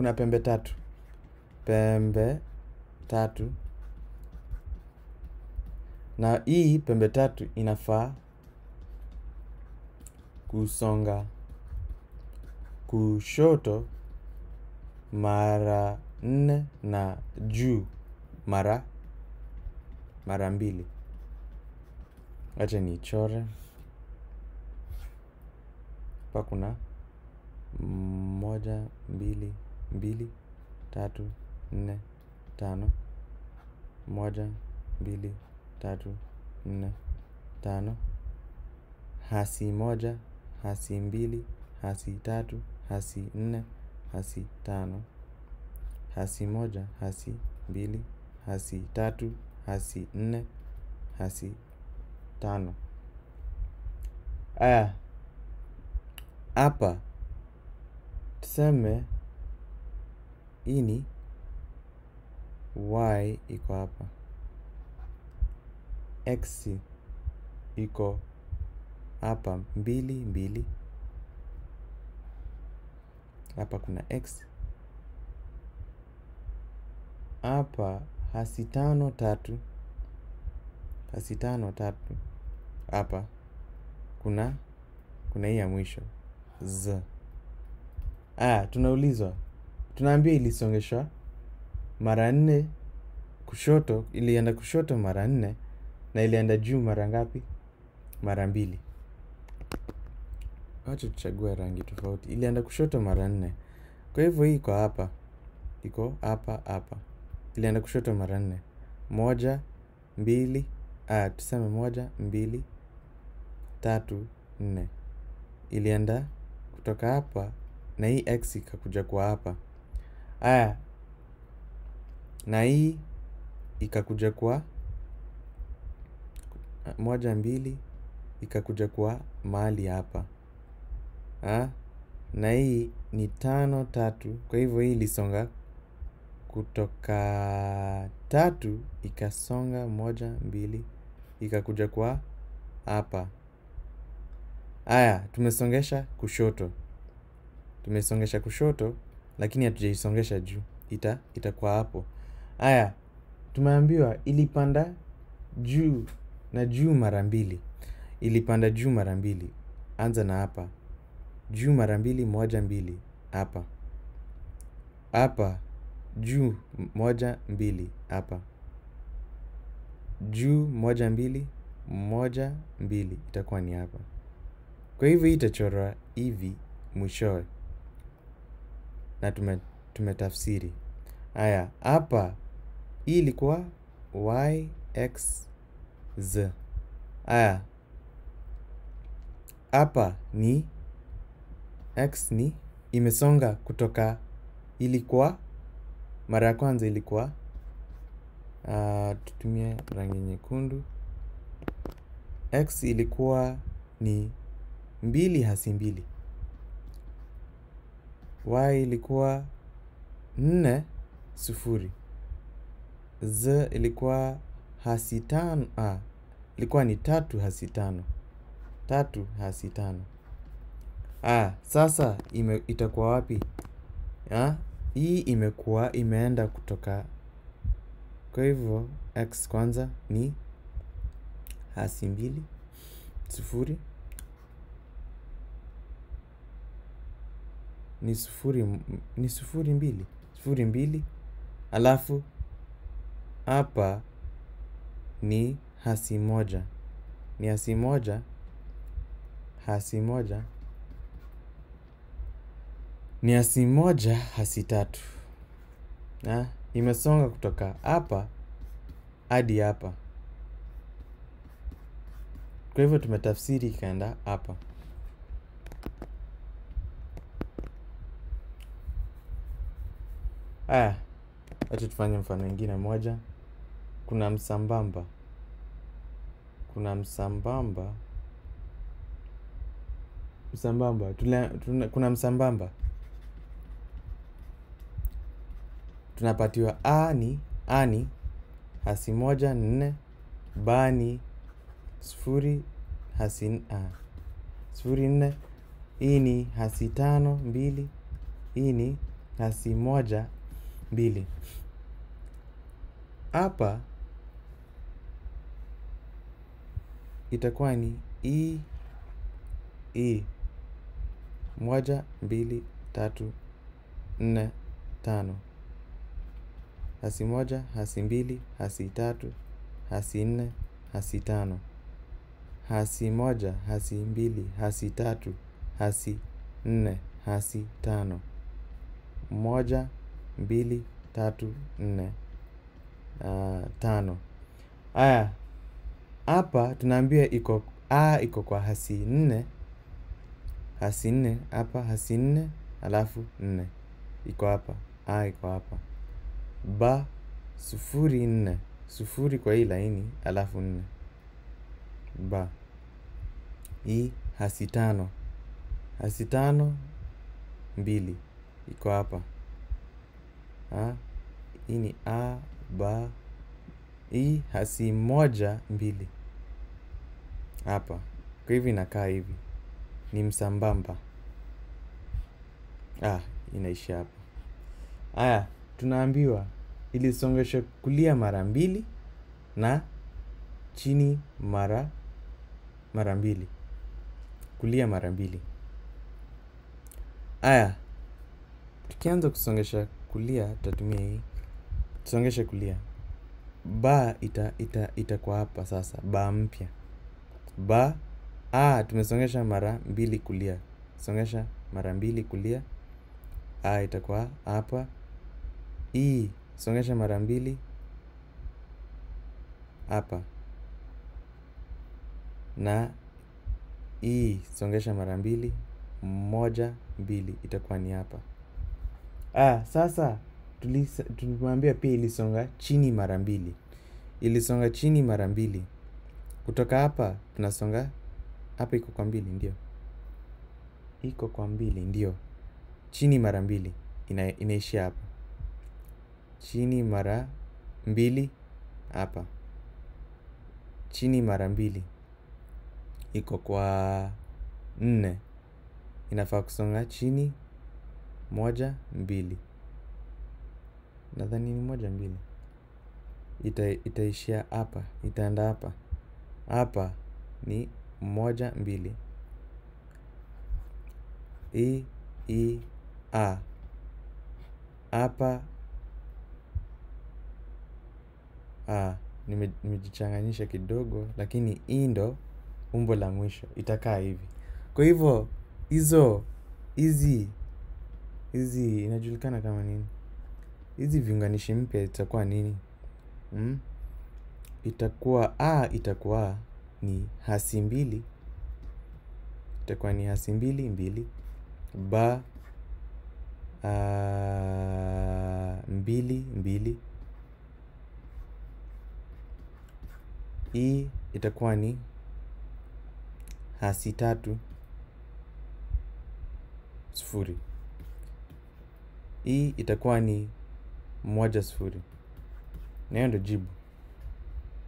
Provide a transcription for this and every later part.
kuna pembe tatu, pembe tatu, na hii pembe tatu inafaa kusonga kushoto mara nne na juu mara mara mbili. Acha niichore pa kuna moja mbili mbili, tatu, nne, tano. Moja, mbili, tatu, nne, tano. Hasi moja, hasi mbili, hasi tatu, hasi nne, hasi tano. Hasi moja, hasi mbili, hasi tatu, hasi nne, hasi tano. Aya, hapa tuseme hii ni y iko hapa, x iko hapa mbili mbili, hapa kuna x, hapa hasi tano tatu, hasi tano tatu, hapa kuna kuna hii ya mwisho z. Ah, tunaulizwa tunaambia ilisongeshwa mara nne kushoto, ilienda kushoto mara nne na ilienda juu mara ngapi? Mara mbili. Wacha tuchague rangi tofauti. Ilienda kushoto mara nne, kwa hivyo hii iko hapa, iko hapa hapa, ilienda kushoto mara nne. Moja, mbili, ah, tuseme moja, mbili, tatu, nne. Ilienda kutoka hapa na hii x ikakuja kwa hapa. Aya, na hii ikakuja kwa moja mbili, ikakuja kwa mahali hapa ha? Na hii ni tano tatu, kwa hivyo hii ilisonga kutoka tatu ikasonga moja mbili, ikakuja kwa hapa. haya tumesongesha kushoto, tumesongesha kushoto lakini hatujaisongesha juu ita itakuwa hapo haya tumeambiwa ilipanda juu na juu mara mbili ilipanda juu mara mbili anza na hapa juu mara mbili moja mbili hapa hapa juu moja mbili hapa juu moja mbili moja mbili itakuwa ni hapa kwa hivyo hii itachorwa hivi mwishowe na tumetafsiri. Haya, hapa hii e ilikuwa y x z. Haya, hapa ni x ni imesonga kutoka e ilikuwa mara ya kwanza ilikuwa uh, tutumie rangi nyekundu. X ilikuwa ni mbili hasi mbili. Y ilikuwa 4 sufuri. Z ilikuwa hasi tano. a, ilikuwa ni tatu hasi tano, tatu hasi tano. A, sasa ime, itakuwa wapi? Ah, hii e imekuwa imeenda kutoka, kwa hivyo x kwanza ni hasi mbili sufuri ni sufuri mbili, sufuri mbili. Alafu hapa ni hasi moja, ni hasi moja, hasi moja, ni hasi moja, hasi tatu. Ha? Imesonga kutoka hapa hadi hapa, kwa hivyo tumetafsiri ikaenda hapa. Aya, ah, wacha tufanye mfano ingine moja. Kuna msambamba, kuna msambamba, msambamba tuna, tuna, kuna msambamba tunapatiwa ani ani hasi moja nne bani sifuri hasi a sifuri nne e ni hasi tano mbili hii e ni hasi moja mbili. Hapa itakuwa ni i e, i e. moja, mbili, tatu, nne, tano. Hasi moja, hasi mbili, hasi tatu, hasi nne, hasi tano. Hasi moja, hasi mbili, hasi tatu, hasi nne, hasi tano. Moja, mbili, tatu, nne, uh, tano. Haya, hapa tunaambia iko a iko kwa hasi nne, hasi nne hapa, hasi nne alafu nne iko hapa, a iko hapa, ba sufuri nne, sufuri kwa hii laini alafu nne, ba hii hasi tano, hasi tano mbili iko hapa hii ni a ba hii hasi moja mbili hapa. Kwa hivi inakaa hivi, ni msambamba. Ah, inaisha hapa. haya tunaambiwa ilisongesha kulia mara mbili na chini mara mara mbili, kulia mara mbili. haya tukianza kusongesha kulia tutatumia hii tusongeshe kulia ba ita ita itakuwa hapa sasa ba mpya ba a tumesongesha mara mbili kulia songesha mara mbili kulia a itakuwa hapa i songesha mara mbili hapa na i songesha mara mbili moja mbili itakuwa ni hapa ah, sasa tulimwambia pia ilisonga chini mara mbili, ilisonga chini mara mbili. Kutoka hapa tunasonga hapa, iko kwa mbili, ndio iko kwa mbili, ndio chini mara mbili ina, inaishia hapa chini mara mbili hapa chini mara mbili iko kwa nne, inafaa kusonga chini moja mbili. Nadhani ni moja mbili. Ita, itaishia hapa, itaenda hapa. Hapa ni moja mbili. I, I, A. Hapa A. Nimejichanganyisha kidogo, lakini hii ndo umbo la mwisho, itakaa hivi. Kwa hivyo hizo hizi hizi inajulikana kama nini? Hizi viunganishi mpya itakuwa nini? Mm? Itakuwa a itakuwa ni hasi mbili, itakuwa ni hasi mbili mbili, ba a, ah, mbili mbili, i itakuwa ni hasi tatu sufuri hii itakuwa ni moja sufuri, na hiyo ndo jibu.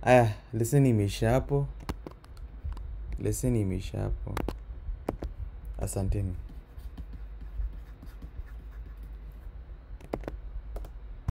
Aya, leseni imeisha hapo, leseni imeisha hapo. Asanteni.